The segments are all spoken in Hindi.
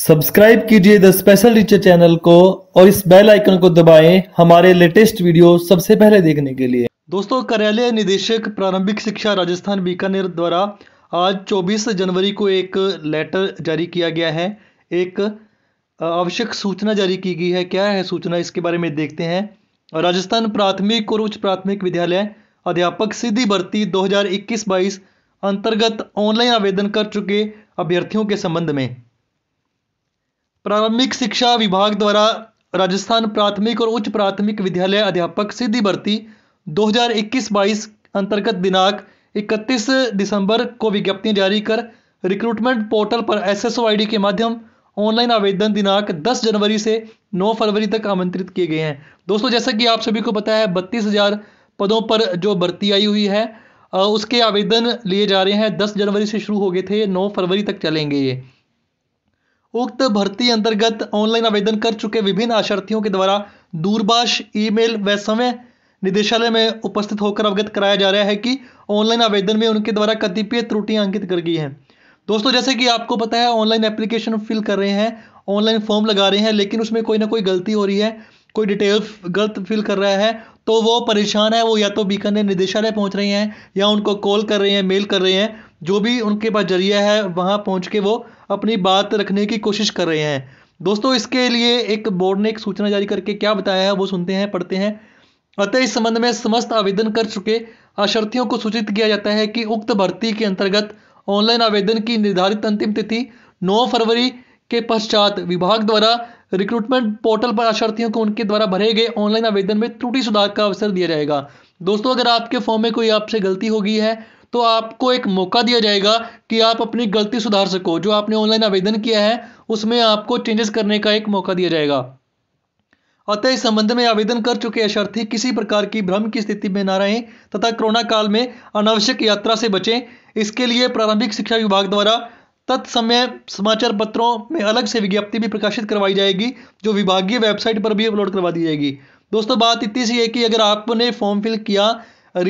सब्सक्राइब कीजिए द स्पेशल टीचर चैनल को और इस बेल आइकन को दबाएं हमारे लेटेस्ट वीडियो सबसे पहले देखने के लिए दोस्तों कार्यालय निदेशक प्रारंभिक शिक्षा राजस्थान बीकानेर द्वारा आज 24 जनवरी को एक लेटर जारी किया गया है एक आवश्यक सूचना जारी की गई है क्या है सूचना इसके बारे में देखते हैं राजस्थान प्राथमिक और उच्च प्राथमिक विद्यालय अध्यापक सीधी भर्ती 2021-22 अंतर्गत ऑनलाइन आवेदन कर चुके अभ्यर्थियों के संबंध में प्रारंभिक शिक्षा विभाग द्वारा राजस्थान प्राथमिक और उच्च प्राथमिक विद्यालय अध्यापक सीधी भर्ती 2021-22 अंतर्गत दिनांक 31 दिसंबर को विज्ञप्तियां जारी कर रिक्रूटमेंट पोर्टल पर एस एस के माध्यम ऑनलाइन आवेदन दिनांक 10 जनवरी से 9 फरवरी तक आमंत्रित किए गए हैं दोस्तों जैसा कि आप सभी को पता है बत्तीस हजार पदों पर जो भर्ती आई हुई है उसके आवेदन लिए जा रहे हैं 10 जनवरी से शुरू हो गए थे 9 फरवरी तक चलेंगे ये उक्त भर्ती अंतर्गत ऑनलाइन आवेदन कर चुके विभिन्न आशर्थियों के द्वारा दूरभाष ईमेल व समय निदेशालय में उपस्थित होकर अवगत कराया जा रहा है कि ऑनलाइन आवेदन में उनके द्वारा कतिपय त्रुटियां अंकित कर गई हैं दोस्तों जैसे कि आपको पता है ऑनलाइन एप्लीकेशन फिल कर रहे हैं ऑनलाइन फॉर्म लगा रहे हैं लेकिन उसमें कोई ना कोई गलती हो रही है कोई डिटेल्स गलत फिल कर रहा है तो वो परेशान है वो या तो बीकानेर निदेशालय पहुंच रहे हैं या उनको कॉल कर रहे हैं मेल कर रहे हैं जो भी उनके पास जरिया है वहाँ पहुँच के वो अपनी बात रखने की कोशिश कर रहे हैं दोस्तों इसके लिए एक बोर्ड ने एक सूचना जारी करके क्या बताया है वो सुनते हैं पढ़ते हैं अतः इस संबंध में समस्त आवेदन कर चुके अशर्थियों को सूचित किया जाता है कि उक्त भर्ती के अंतर्गत ऑनलाइन आवेदन की निर्धारित अंतिम तिथि 9 फरवरी के पश्चात विभाग द्वारा रिक्रूटमेंट पोर्टल पर अशर्थियों को उनके द्वारा भरे गए ऑनलाइन आवेदन में त्रुटि सुधार का अवसर दिया जाएगा दोस्तों अगर आपके फॉर्म में कोई आपसे गलती हो गई है तो आपको एक मौका दिया जाएगा कि आप अपनी गलती सुधार सको जो आपने ऑनलाइन आवेदन किया है उसमें आपको चेंजेस करने का एक मौका दिया जाएगा अतः इस संबंध में आवेदन कर चुके अशर्थी किसी प्रकार की भ्रम की स्थिति में ना रहें तथा कोरोना काल में अनावश्यक यात्रा से बचें इसके लिए प्रारंभिक शिक्षा विभाग द्वारा तत्समय समाचार पत्रों में अलग से विज्ञप्ति भी प्रकाशित करवाई जाएगी जो विभागीय वेबसाइट पर भी अपलोड करवा दी जाएगी दोस्तों बात इतनी सी है कि अगर आपने फॉर्म फिल किया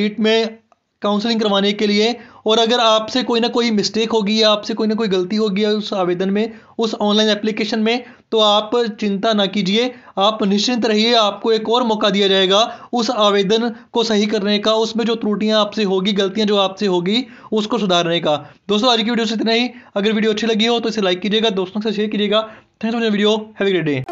रीट में काउंसलिंग करवाने के लिए और अगर आपसे कोई ना कोई मिस्टेक होगी या आपसे कोई ना कोई गलती होगी उस आवेदन में उस ऑनलाइन एप्लीकेशन में तो आप चिंता ना कीजिए आप निश्चिंत रहिए आपको एक और मौका दिया जाएगा उस आवेदन को सही करने का उसमें जो त्रुटियां आपसे होगी गलतियां जो आपसे होगी उसको सुधारने का दोस्तों आज की वीडियो से इतना ही अगर वीडियो अच्छी लगी हो तो इसे लाइक कीजिएगा दोस्तों से शेयर कीजिएगा thanks for video have a great day